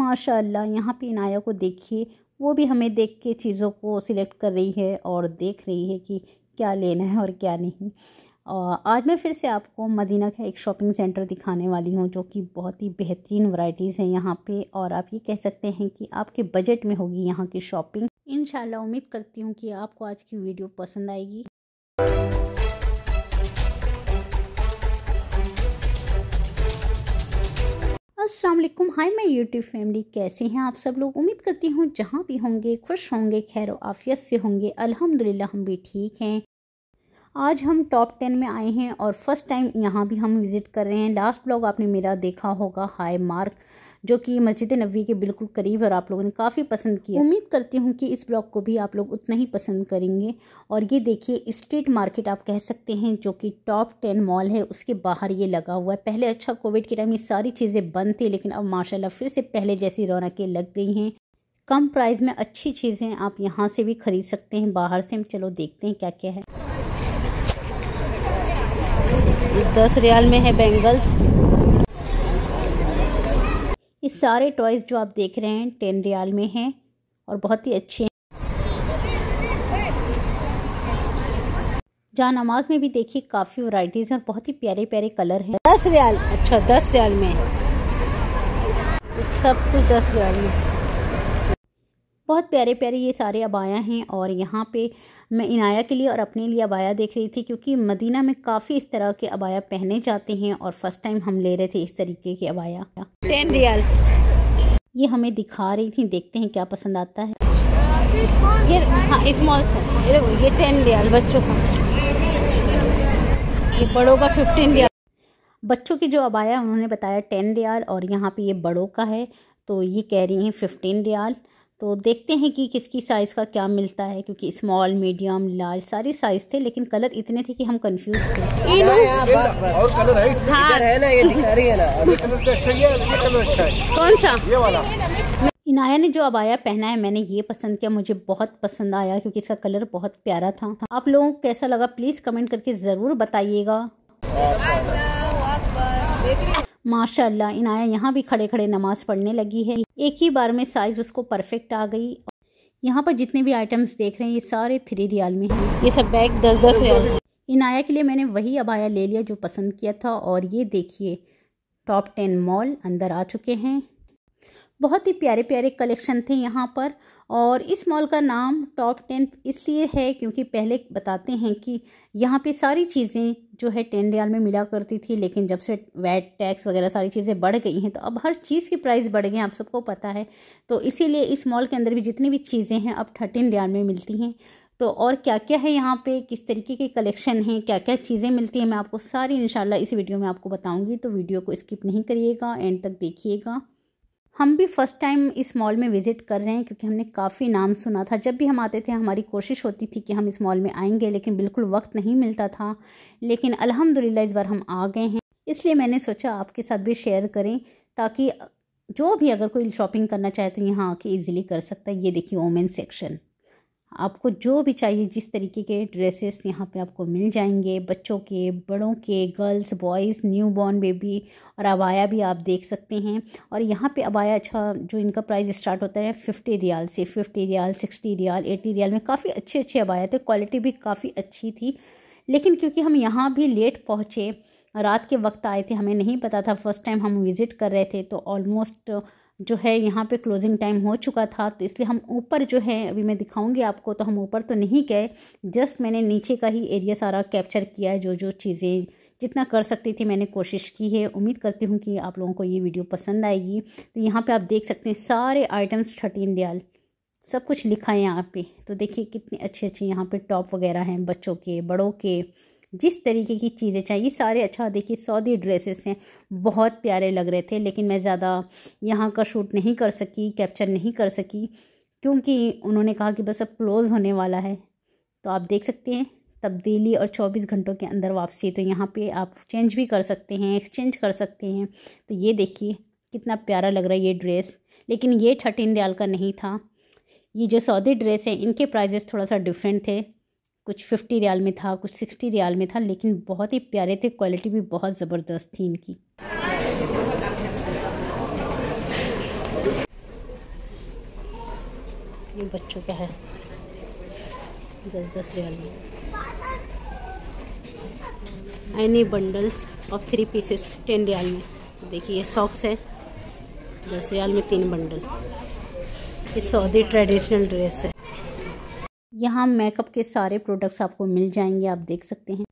माशाल्लाह यहाँ पे इनाया को देखिए वो भी हमें देख के चीज़ों को सिलेक्ट कर रही है और देख रही है कि क्या लेना है और क्या नहीं आज मैं फिर से आपको मदीना का एक शॉपिंग सेंटर दिखाने वाली हूँ जो कि बहुत ही बेहतरीन वैरायटीज़ हैं यहाँ पे और आप ये कह सकते हैं कि आपके बजट में होगी यहाँ की शॉपिंग इन उम्मीद करती हूँ कि आपको आज की वीडियो पसंद आएगी अस्सलाम वालेकुम हाय मैं यूट्यूब फैमिली कैसे हैं आप सब लोग उम्मीद करती हूँ जहाँ भी होंगे खुश होंगे खैर आफियत से होंगे अल्हम्दुलिल्लाह हम भी ठीक हैं आज हम टॉप टेन में आए हैं और फर्स्ट टाइम यहाँ भी हम विज़िट कर रहे हैं लास्ट ब्लॉग आपने मेरा देखा होगा हाई मार्क जो कि मस्जिद नबी के बिल्कुल करीब है और आप लोगों ने काफ़ी पसंद किया उम्मीद करती हूँ कि इस ब्लॉग को भी आप लोग उतना ही पसंद करेंगे और ये देखिए स्ट्रीट मार्केट आप कह सकते हैं जो कि टॉप टेन मॉल है उसके बाहर ये लगा हुआ है पहले अच्छा कोविड के टाइम ये सारी चीज़ें बंद थी लेकिन अब माशा फिर से पहले जैसी रौनकें लग गई हैं कम प्राइस में अच्छी चीज़ें आप यहाँ से भी ख़रीद सकते हैं बाहर से हम चलो देखते हैं क्या क्या है दस रियाल में है बैंगल्स ये सारे टॉयज़ जो आप देख रहे हैं टेन रियाल में हैं और बहुत ही अच्छे हैं जहाँ नमाज में भी देखिए काफ़ी हैं और बहुत ही प्यारे प्यारे कलर हैं दस रियाल अच्छा दस रियाल में सब कुछ दस रियाल में बहुत प्यारे प्यारे ये सारे अबाया हैं और यहाँ पे मैं इनाया के लिए और अपने लिए अबाया देख रही थी क्योंकि मदीना में काफ़ी इस तरह के अबाया पहने जाते हैं और फर्स्ट टाइम हम ले रहे थे इस तरीके के अबाया टेन रियल ये हमें दिखा रही थी देखते हैं क्या पसंद आता है ये स्मॉल हाँ, ये टेन रियल बच्चों का ये बड़ों का फिफ्टीन रियल बच्चों की जो अबाया उन्होंने बताया टेन रियाल और यहाँ पे ये बड़ों का है तो ये कह रही हैं फिफ्टीन रियाल तो देखते हैं कि किसकी साइज़ का क्या मिलता है क्योंकि स्मॉल मीडियम लार्ज सारे साइज़ थे लेकिन कलर इतने थे कि हम कंफ्यूज थे कौन सा ये वाला इनाया ने जो अबाया पहना है मैंने ये पसंद किया मुझे बहुत पसंद आया क्योंकि इसका कलर बहुत प्यारा था आप लोगों को कैसा लगा प्लीज़ कमेंट करके ज़रूर बताइएगा माशाल्लाह इनाया यहाँ भी खड़े खड़े नमाज़ पढ़ने लगी है एक ही बार में साइज़ उसको परफेक्ट आ गई यहाँ पर जितने भी आइटम्स देख रहे हैं ये सारे थ्री रियाल में हैं ये सब बैग दस दस रियाल इनाया के लिए मैंने वही अबाया ले लिया जो पसंद किया था और ये देखिए टॉप टेन मॉल अंदर आ चुके हैं बहुत ही प्यारे प्यारे कलेक्शन थे यहाँ पर और इस मॉल का नाम टॉप टेन इसलिए है क्योंकि पहले बताते हैं कि यहाँ पे सारी चीज़ें जो है टेन रियाल में मिला करती थी लेकिन जब से वैट टैक्स वगैरह सारी चीज़ें बढ़ गई हैं तो अब हर चीज़ की प्राइस बढ़ गई आप सबको पता है तो इसीलिए इस मॉल के अंदर भी जितनी भी चीज़ें हैं अब थर्टीन रियाल में मिलती हैं तो और क्या क्या है यहाँ पे किस तरीके के कलेक्शन हैं क्या क्या चीज़ें मिलती हैं मैं आपको सारी इन इस वीडियो में आपको बताऊँगी तो वीडियो को स्किप नहीं करिएगा एंड तक देखिएगा हम भी फ़र्स्ट टाइम इस मॉल में विज़िट कर रहे हैं क्योंकि हमने काफ़ी नाम सुना था जब भी हम आते थे हमारी कोशिश होती थी कि हम इस मॉल में आएंगे लेकिन बिल्कुल वक्त नहीं मिलता था लेकिन अल्हम्दुलिल्लाह इस बार हम आ गए हैं इसलिए मैंने सोचा आपके साथ भी शेयर करें ताकि जो भी अगर कोई शॉपिंग करना चाहे तो यहाँ आके ईजिली कर सकता है ये देखिए वोमेन सेक्शन आपको जो भी चाहिए जिस तरीके के ड्रेसेस यहाँ पे आपको मिल जाएंगे बच्चों के बड़ों के girls boys new born baby और अबाया भी आप देख सकते हैं और यहाँ पे अबाया अच्छा जो इनका प्राइस स्टार्ट होता है फिफ्टी रियाल से फिफ्टी रियाल सिक्सटी रियाल एटी रियाल में काफ़ी अच्छे अच्छे अबाया थे क्वालिटी भी काफ़ी अच्छी थी लेकिन क्योंकि हम यहाँ भी लेट पहुँचे रात के वक्त आए थे हमें नहीं पता था फर्स्ट टाइम हम विज़िट कर रहे थे तो ऑलमोस्ट जो है यहाँ पे क्लोजिंग टाइम हो चुका था तो इसलिए हम ऊपर जो है अभी मैं दिखाऊंगी आपको तो हम ऊपर तो नहीं गए जस्ट मैंने नीचे का ही एरिया सारा कैप्चर किया है जो जो चीज़ें जितना कर सकती थी मैंने कोशिश की है उम्मीद करती हूँ कि आप लोगों को ये वीडियो पसंद आएगी तो यहाँ पर आप देख सकते हैं सारे आइटम्स थर्टीन दयाल सब कुछ लिखा है यहाँ पे तो देखिए कितने अच्छे अच्छे यहाँ पर टॉप वगैरह हैं बच्चों के बड़ों के जिस तरीके की चीज़ें चाहिए सारे अच्छा देखिए सऊदी ड्रेसेस हैं बहुत प्यारे लग रहे थे लेकिन मैं ज़्यादा यहाँ का शूट नहीं कर सकी कैप्चर नहीं कर सकी क्योंकि उन्होंने कहा कि बस अब क्लोज़ होने वाला है तो आप देख सकते हैं तब्दीली और 24 घंटों के अंदर वापसी तो यहाँ पे आप चेंज भी कर सकते हैं एक्सचेंज कर सकते हैं तो ये देखिए कितना प्यारा लग रहा है ये ड्रेस लेकिन ये थर्टीन रियाल का नहीं था ये जो सऊदी ड्रेस हैं इनके प्राइजेस थोड़ा सा डिफरेंट थे कुछ फिफ्टी रियाल में था कुछ सिक्सटी रियाल में था लेकिन बहुत ही प्यारे थे क्वालिटी भी बहुत ज़बरदस्त थी इनकी ये बच्चों का है दस दस रियाल में एनी बंडल्स और थ्री पीसेस टेन रियाल में तो देखिए ये सॉक्स है दस रियाल में तीन बंडल ये सऊदी ट्रेडिशनल ड्रेस है यहाँ मेकअप के सारे प्रोडक्ट्स आपको मिल जाएंगे आप देख सकते हैं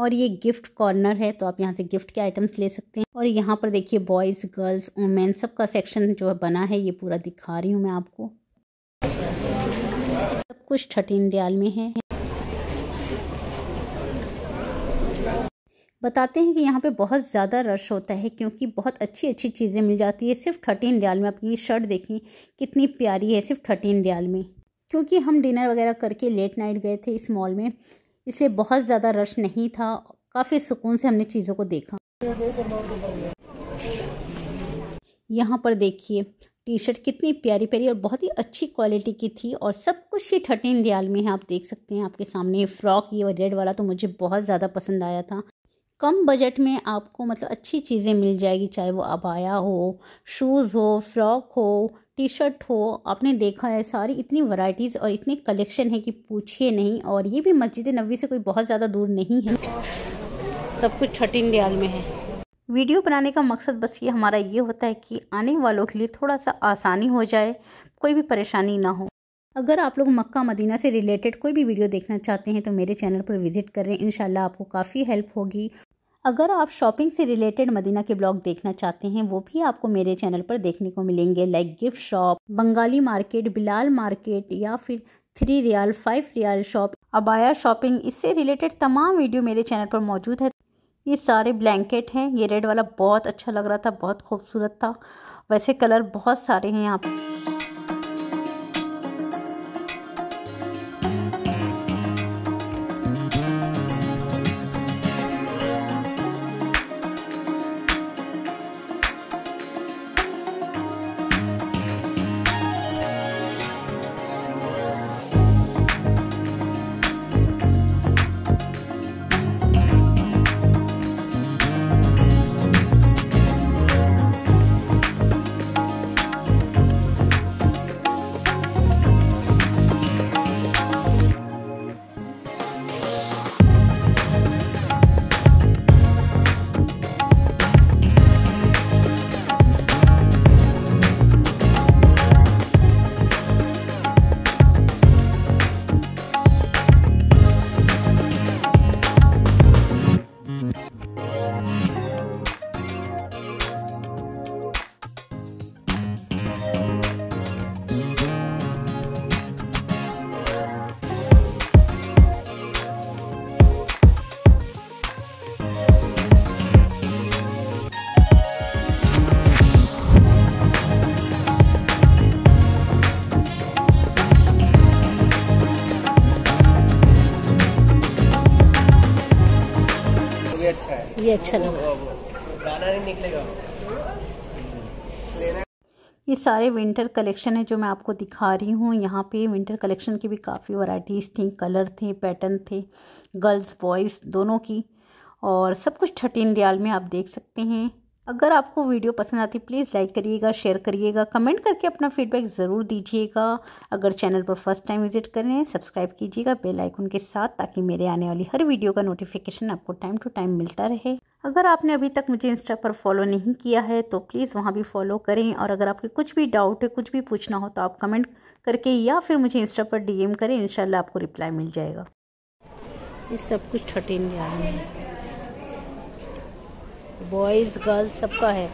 और ये गिफ्ट कॉर्नर है तो आप यहाँ से गिफ्ट के आइटम्स ले सकते हैं और यहाँ पर देखिए बॉयज़ गर्ल्स वुमेन सबका सेक्शन जो है बना है ये पूरा दिखा रही हूँ मैं आपको सब कुछ थर्टीन रियाल में है बताते हैं कि यहाँ पे बहुत ज़्यादा रश होता है क्योंकि बहुत अच्छी अच्छी चीज़ें मिल जाती है सिर्फ थर्टीन रियाल में आपकी शर्ट देखें कितनी प्यारी है सिर्फ थर्टीन रियाल में क्योंकि हम डिनर वगैरह करके लेट नाइट गए थे इस मॉल में इसलिए बहुत ज़्यादा रश नहीं था काफ़ी सुकून से हमने चीज़ों को देखा यहाँ पर देखिए टी शर्ट कितनी प्यारी प्यारी और बहुत ही अच्छी क्वालिटी की थी और सब कुछ ये थर्टीन रियाल में है आप देख सकते हैं आपके सामने ये फ्रॉक ये रेड वाला तो मुझे बहुत ज़्यादा पसंद आया था कम बजट में आपको मतलब अच्छी चीज़ें मिल जाएगी चाहे वो अबाया हो शूज़ हो फ्रॉक हो टी शर्ट हो आपने देखा है सारी इतनी वराइटीज़ और इतने कलेक्शन है कि पूछिए नहीं और ये भी मस्जिद नबी से कोई बहुत ज़्यादा दूर नहीं है सब कुछ छठिन दयाल में है वीडियो बनाने का मकसद बस ये हमारा ये होता है कि आने वालों के लिए थोड़ा सा आसानी हो जाए कोई भी परेशानी ना हो अगर आप लोग मक्का मदीना से रिलेटेड कोई भी वीडियो देखना चाहते हैं तो मेरे चैनल पर विज़िट करें इन आपको काफ़ी हेल्प होगी अगर आप शॉपिंग से रिलेटेड मदीना के ब्लॉग देखना चाहते हैं वो भी आपको मेरे चैनल पर देखने को मिलेंगे like gift shop Bengali market Bilal market या फिर थ्री रियाल फाइव रियाल शॉप अबाया शॉपिंग इससे रिलेटेड तमाम वीडियो मेरे चैनल पर मौजूद है ये सारे ब्लैंकेट हैं ये रेड वाला बहुत अच्छा लग रहा था बहुत खूबसूरत था वैसे कलर बहुत सारे हैं यहाँ पर अच्छा लगा ये सारे विंटर कलेक्शन है जो मैं आपको दिखा रही हूँ यहाँ पे विंटर कलेक्शन की भी काफ़ी वराइटीज़ थी कलर थे पैटर्न थे गर्ल्स बॉयज़ दोनों की और सब कुछ छठीन रियाल में आप देख सकते हैं अगर आपको वीडियो पसंद आती प्लीज़ लाइक करिएगा शेयर करिएगा कमेंट करके अपना फीडबैक ज़रूर दीजिएगा अगर चैनल पर फर्स्ट टाइम विजिट करें सब्सक्राइब कीजिएगा बेल आइकन के साथ ताकि मेरे आने वाली हर वीडियो का नोटिफिकेशन आपको टाइम टू टाइम मिलता रहे अगर आपने अभी तक मुझे इंस्टा पर फॉलो नहीं किया है तो प्लीज़ वहाँ भी फॉलो करें और अगर आपके कुछ भी डाउट है कुछ भी पूछना हो तो आप कमेंट करके या फिर मुझे इंस्टा पर डी करें इन आपको रिप्लाई मिल जाएगा ये सब कुछ छठे बॉयज़ गर्ल्स सबका है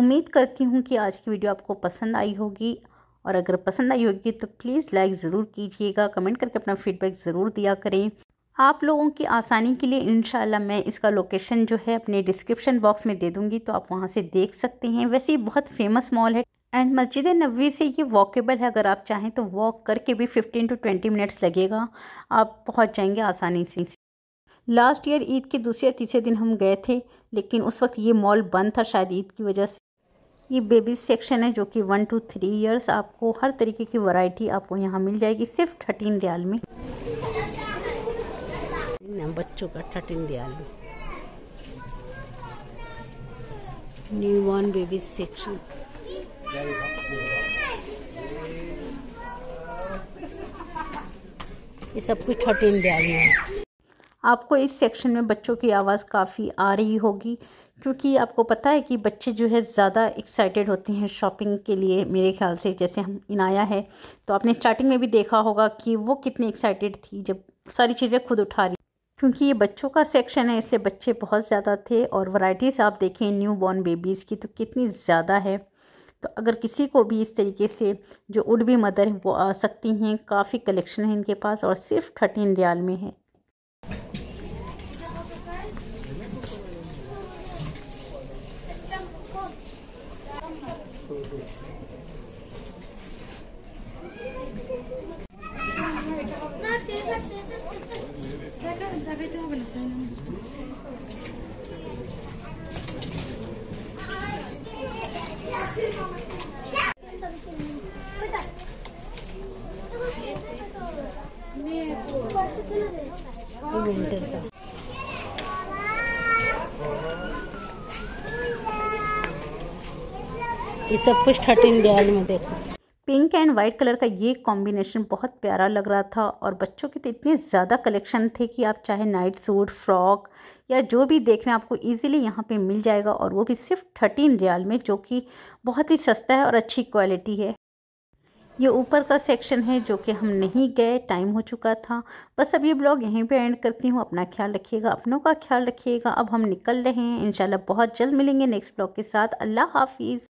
उम्मीद करती हूँ कि आज की वीडियो आपको पसंद आई होगी और अगर पसंद आई होगी तो प्लीज़ लाइक ज़रूर कीजिएगा कमेंट करके अपना फीडबैक ज़रूर दिया करें आप लोगों की आसानी के लिए इन मैं इसका लोकेशन जो है अपने डिस्क्रिप्शन बॉक्स में दे दूँगी तो आप वहाँ से देख सकते हैं वैसे ये बहुत फेमस मॉल है एंड मस्जिद नबी से ये वॉकेबल है अगर आप चाहें तो वॉक करके भी 15 टू 20 मिनट्स लगेगा आप पहुंच जाएंगे आसानी से लास्ट ईयर ईद के दूसरे या तीसरे दिन हम गए थे लेकिन उस वक्त ये मॉल बंद था शायद ईद की वजह से ये बेबी सेक्शन है जो कि वन टू थ्री ईयर्स आपको हर तरीके की वैरायटी आपको यहाँ मिल जाएगी सिर्फ थर्टीन रियाल में बच्चों का ठटिंडे आलू न्यू बॉर्न बेबी सेक्शन ये सब कुछ ठटिंडे आलू है आपको इस सेक्शन में बच्चों की आवाज़ काफ़ी आ रही होगी क्योंकि आपको पता है कि बच्चे जो है ज़्यादा एक्साइटेड होते हैं शॉपिंग के लिए मेरे ख्याल से जैसे हम इनाया है तो आपने स्टार्टिंग में भी देखा होगा कि वो कितनी एक्साइटेड थी जब सारी चीज़ें खुद उठा रही क्योंकि ये बच्चों का सेक्शन है इसलिए बच्चे बहुत ज़्यादा थे और वैराइटीज़ आप देखें न्यू बॉर्न बेबीज़ की तो कितनी ज़्यादा है तो अगर किसी को भी इस तरीके से जो उड भी मदर हैं वो आ सकती हैं काफ़ी कलेक्शन है इनके पास और सिर्फ थर्टीन रियाल में है ये सब कुछ थर्टीन रियाल में देखो पिंक एंड वाइट कलर का ये कॉम्बिनेशन बहुत प्यारा लग रहा था और बच्चों के तो इतने ज़्यादा कलेक्शन थे कि आप चाहे नाइट सूट फ्रॉक या जो भी देख हैं आपको इजीली यहाँ पे मिल जाएगा और वो भी सिर्फ थर्टीन रियाल में जो कि बहुत ही सस्ता है और अच्छी क्वालिटी है ये ऊपर का सेक्शन है जो कि हम नहीं गए टाइम हो चुका था बस अब ये ब्लॉग यहीं पे एंड करती हूँ अपना ख्याल रखिएगा अपनों का ख्याल रखिएगा अब हम निकल रहे हैं इंशाल्लाह बहुत जल्द मिलेंगे नेक्स्ट ब्लॉग के साथ अल्लाह हाफिज़